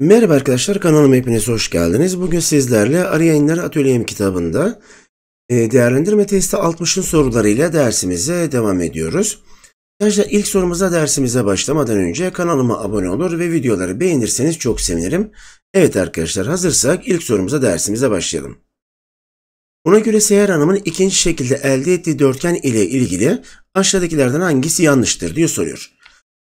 Merhaba arkadaşlar kanalıma hepiniz hoş geldiniz. Bugün sizlerle Arı Yayınları Atölyem kitabında e, değerlendirme testi 60'ın sorularıyla dersimize devam ediyoruz. Arkadaşlar ilk sorumuza dersimize başlamadan önce kanalıma abone olur ve videoları beğenirseniz çok sevinirim. Evet arkadaşlar hazırsak ilk sorumuza dersimize başlayalım. Buna göre Seher Hanım'ın ikinci şekilde elde ettiği dörtgen ile ilgili aşağıdakilerden hangisi yanlıştır diye soruyor.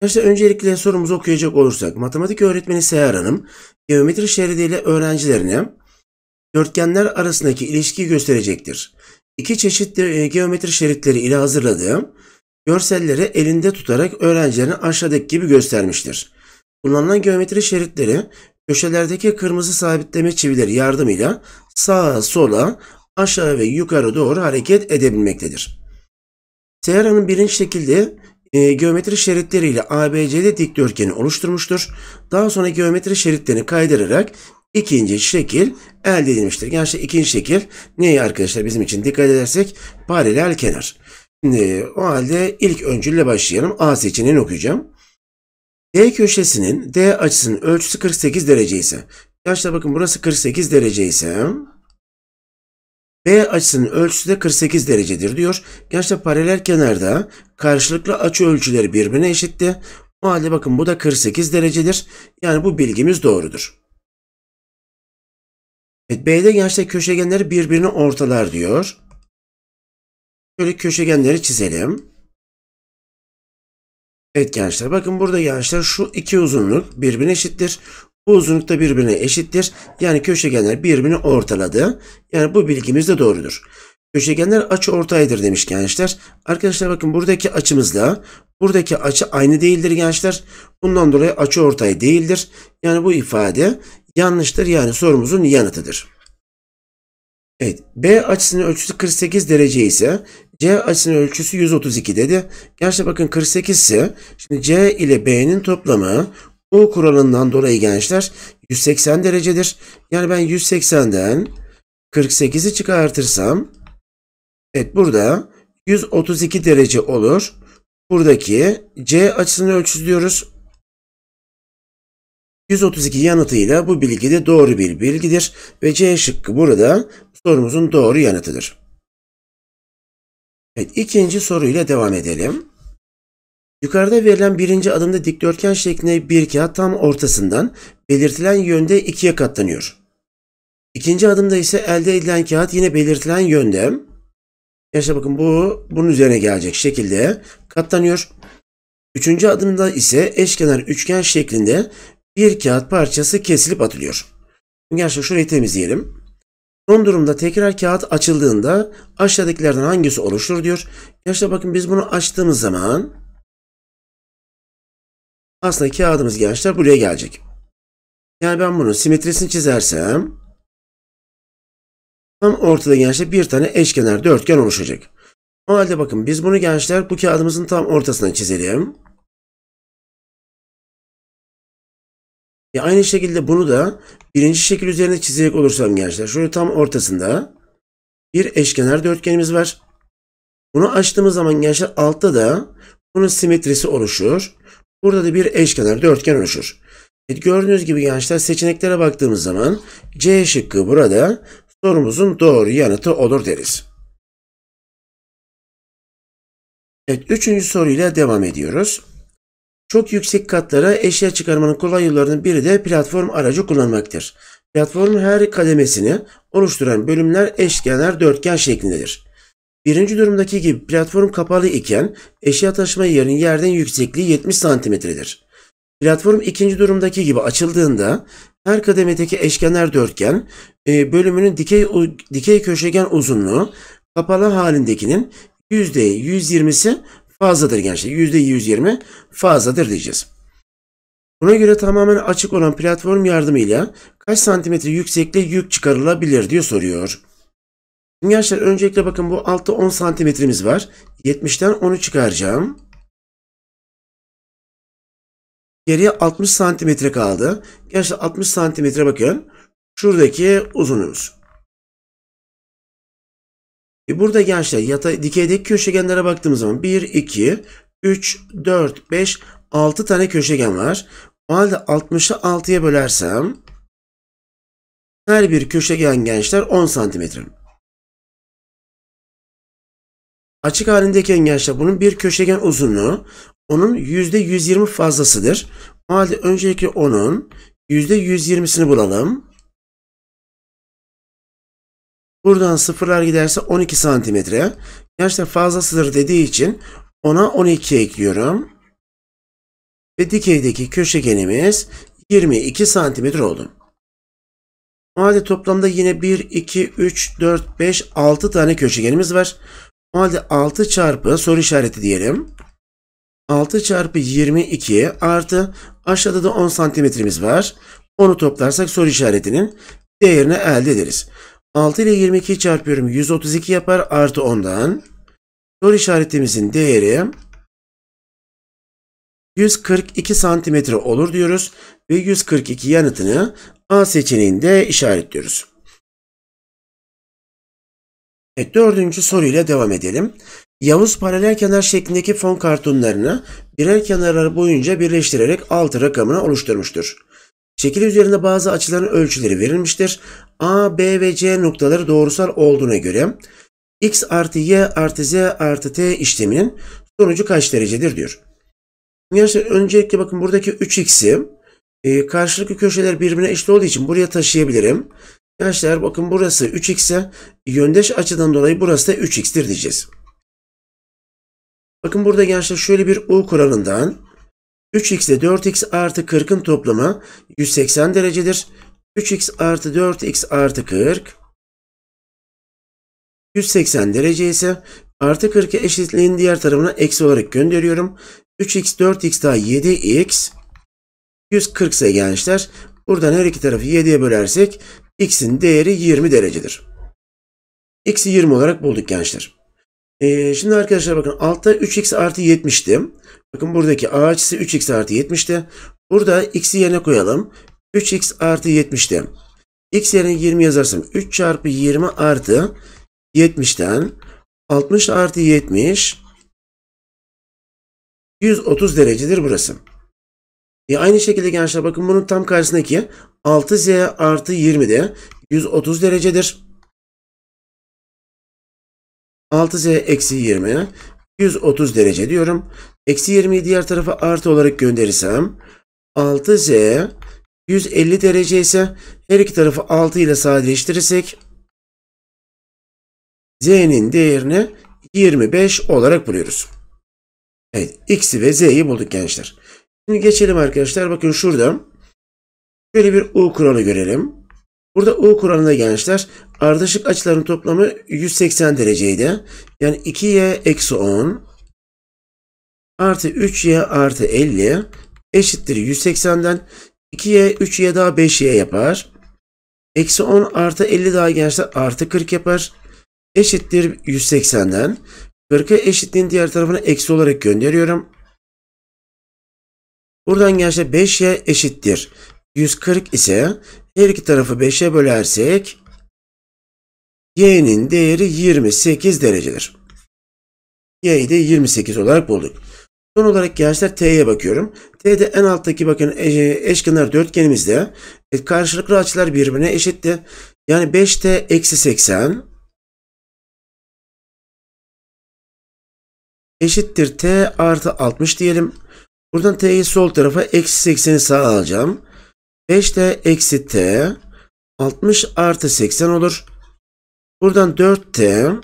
İşte öncelikle sorumuzu okuyacak olursak matematik öğretmeni Seher Hanım geometri şeridiyle öğrencilerine dörtgenler arasındaki ilişkiyi gösterecektir. İki çeşit e, geometri şeritleri ile hazırladığı görselleri elinde tutarak öğrencilerine aşağıdaki gibi göstermiştir. Kullanılan geometri şeritleri köşelerdeki kırmızı sabitleme çivileri yardımıyla sağa sola aşağı ve yukarı doğru hareket edebilmektedir. Sehera'nın birinci şekilde e, geometri şeritleriyle ABC'de dikdörtgeni oluşturmuştur. Daha sonra geometri şeritlerini kaydırarak ikinci şekil elde edilmiştir. Gerçi ikinci şekil neyi arkadaşlar bizim için dikkat edersek paralel kenar. Şimdi o halde ilk öncülle başlayalım. A seçeneğini okuyacağım. D köşesinin D açısının ölçüsü 48 derece ise. Gerçi bakın burası 48 derece ise B açısının ölçüsü de 48 derecedir diyor. Gençler paralel kenarda karşılıklı açı ölçüleri birbirine eşitti. O halde bakın bu da 48 derecedir. Yani bu bilgimiz doğrudur. Evet, B'de gençler köşegenleri birbirine ortalar diyor. Şöyle köşegenleri çizelim. Evet gençler bakın burada gençler şu iki uzunluk birbirine eşittir. Bu uzunlukta birbirine eşittir. Yani köşegenler birbirini ortaladı. Yani bu bilgimiz de doğrudur. Köşegenler açı ortaydır demiş gençler. Arkadaşlar bakın buradaki açımızla buradaki açı aynı değildir gençler. Bundan dolayı açı ortay değildir. Yani bu ifade yanlıştır. Yani sorumuzun yanıtıdır. Evet. B açısının ölçüsü 48 derece ise C açısının ölçüsü 132 dedi. Gerçi bakın 48 ise şimdi C ile B'nin toplamı U kuralından dolayı gençler 180 derecedir. Yani ben 180'den 48'i çıkartırsam evet burada 132 derece olur. Buradaki C açısını ölçüyoruz. 132 yanıtıyla bu bilgi de doğru bir bilgidir ve C şıkkı burada sorumuzun doğru yanıtıdır. Evet, ikinci soruyla devam edelim. Yukarıda verilen birinci adımda dikdörtgen şeklinde bir kağıt tam ortasından belirtilen yönde ikiye katlanıyor. İkinci adımda ise elde edilen kağıt yine belirtilen yönde. İşte bakın bu bunun üzerine gelecek şekilde katlanıyor. Üçüncü adımda ise eşkenar üçgen şeklinde bir kağıt parçası kesilip atılıyor. Gerçi şurayı temizleyelim. Son durumda tekrar kağıt açıldığında aşağıdakilerden hangisi oluşur diyor. Gerçi bakın biz bunu açtığımız zaman aslında kağıdımız gençler buraya gelecek. Yani ben bunun simetrisini çizersem tam ortada gençler bir tane eşkenar dörtgen oluşacak. O halde bakın biz bunu gençler bu kağıdımızın tam ortasına çizelim. Ya e, aynı şekilde bunu da birinci şekil üzerine çizecek olursam gençler. Şöyle tam ortasında bir eşkenar dörtgenimiz var. Bunu açtığımız zaman gençler altta da bunun simetrisi oluşur. Burada da bir eşkenar dörtgen oluşur. Gördüğünüz gibi gençler seçeneklere baktığımız zaman C şıkkı burada sorumuzun doğru yanıtı olur deriz. Evet, üçüncü soruyla devam ediyoruz. Çok yüksek katlara eşya çıkarmanın kolay yollarının biri de platform aracı kullanmaktır. Platformun her kademesini oluşturan bölümler eşkenar dörtgen şeklindedir. Birinci durumdaki gibi platform kapalı iken eşya taşıma yerinin yerden yüksekliği 70 santimetredir. Platform ikinci durumdaki gibi açıldığında her kademedeki eşkenar dörtgen e, bölümünün dikey, dikey köşegen uzunluğu kapalı halindekinin %120'si fazladır gençler. %120 fazladır diyeceğiz. Buna göre tamamen açık olan platform yardımıyla kaç santimetre yüksekliğe yük çıkarılabilir diyor soruyor. Şimdi gençler öncelikle bakın bu altta 10 santimetremiz var. 70'ten 10'u çıkaracağım. Geriye 60 santimetre kaldı. Gençler 60 santimetre bakın. Şuradaki uzunluğumuz. E burada gençler yata, dikeydeki köşegenlere baktığımız zaman 1, 2, 3, 4, 5, 6 tane köşegen var. O halde 60'ı 6'ya bölersem her bir köşegen gençler 10 santimetre. Açık halindeki gençler bunun bir köşegen uzunluğu onun %120 fazlasıdır. O halde öncelikle onun %120'sini bulalım. Buradan sıfırlar giderse 12 santimetre. Gençler fazlasıdır dediği için ona 12 ekliyorum. Ve dikeydeki köşegenimiz 22 santimetre oldu. O halde toplamda yine 1, 2, 3, 4, 5, 6 tane köşegenimiz var. O halde 6 çarpı soru işareti diyelim. 6 çarpı 22 artı aşağıda da 10 santimetremiz var. Onu toplarsak soru işaretinin değerini elde ederiz. 6 ile 22 çarpıyorum 132 yapar artı 10'dan. Soru işaretimizin değeri 142 santimetre olur diyoruz ve 142 yanıtını A seçeneğinde işaretliyoruz. Evet, dördüncü soruyla devam edelim. Yavuz paralel kenar şeklindeki fon kartonlarını birer kenarları boyunca birleştirerek 6 rakamını oluşturmuştur. Şekil üzerinde bazı açıların ölçüleri verilmiştir. A, B ve C noktaları doğrusal olduğuna göre x artı y artı z artı t işleminin sonucu kaç derecedir diyor. Gençler öncelikle bakın buradaki 3x'i e, karşılıklı köşeler birbirine eşit olduğu için buraya taşıyabilirim. Arkadaşlar bakın burası 3x'e yöndeş açıdan dolayı burası da 3x'tir diyeceğiz. Bakın burada gençler şöyle bir U kuralından 3x ile 4x artı 40'ın toplamı 180 derecedir. 3x artı 4x artı 40 180 derece ise artı 40'ı eşitliğin diğer tarafına eksi olarak gönderiyorum. 3x 4x daha 7x 140 ise gençler buradan her iki tarafı 7'ye bölersek x'in değeri 20 derecedir. x'i 20 olarak bulduk gençler. Ee, şimdi arkadaşlar bakın altta 3x artı 70'ti. Bakın buradaki a açısı 3x artı 70'ti. Burada x'i yerine koyalım. 3x artı 70'ti. x yerine 20 yazarsam 3 çarpı 20 artı 70'ten 60 artı 70 130 derecedir burası. E aynı şekilde gençler bakın bunun tam karşısındaki 6z artı 20 de 130 derecedir. 6z eksi 20 130 derece diyorum. Eksi 20'yi diğer tarafa artı olarak gönderirsem 6z 150 derece ise her iki tarafı 6 ile sadeleştirirsek z'nin değerini 25 olarak buluyoruz. Evet x'i ve z'yi bulduk gençler. Şimdi geçelim arkadaşlar. Bakın şurada şöyle bir U kuralı görelim. Burada U kuralında gençler ardışık açıların toplamı 180 dereceydi. Yani 2y eksi 10 artı 3y artı 50 eşittir 180'den 2y 3y daha 5y yapar. Eksi 10 artı 50 daha gençler artı 40 yapar. Eşittir 180'den. 40'ı eşitliğin diğer tarafına eksi olarak gönderiyorum. Buradan gerçi 5'e eşittir. 140 ise her iki tarafı 5'e bölersek y'nin değeri 28 derecedir. y'yi de 28 olarak bulduk. Son olarak gençler T'ye bakıyorum. T'de en alttaki bakın e, eşkenar dörtgenimizde e, karşılıklı açılar birbirine eşitti. Yani 5T eksi 80 eşittir T artı 60 diyelim. Buradan t'yi sol tarafa eksi 80'i sağ alacağım. 5t eksi t 60 artı 80 olur. Buradan 4t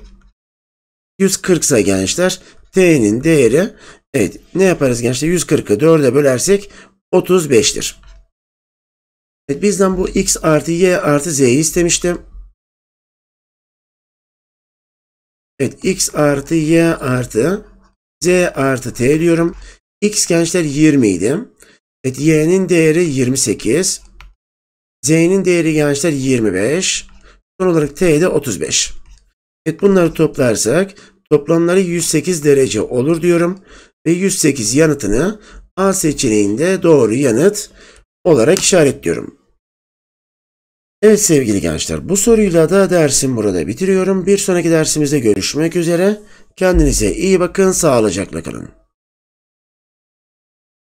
140 ise gençler t'nin değeri evet ne yaparız gençler 140'ı 4'e bölersek 35'tir. Evet, bizden bu x artı y artı z'yi istemiştim. Evet x artı y artı z artı t diyorum. X gençler 20 idi. Evet, Y'nin değeri 28. Z'nin değeri gençler 25. Son olarak T'de 35. Evet bunları toplarsak toplamları 108 derece olur diyorum. Ve 108 yanıtını A seçeneğinde doğru yanıt olarak işaretliyorum. Evet sevgili gençler bu soruyla da dersim burada bitiriyorum. Bir sonraki dersimizde görüşmek üzere. Kendinize iyi bakın sağlıcakla kalın.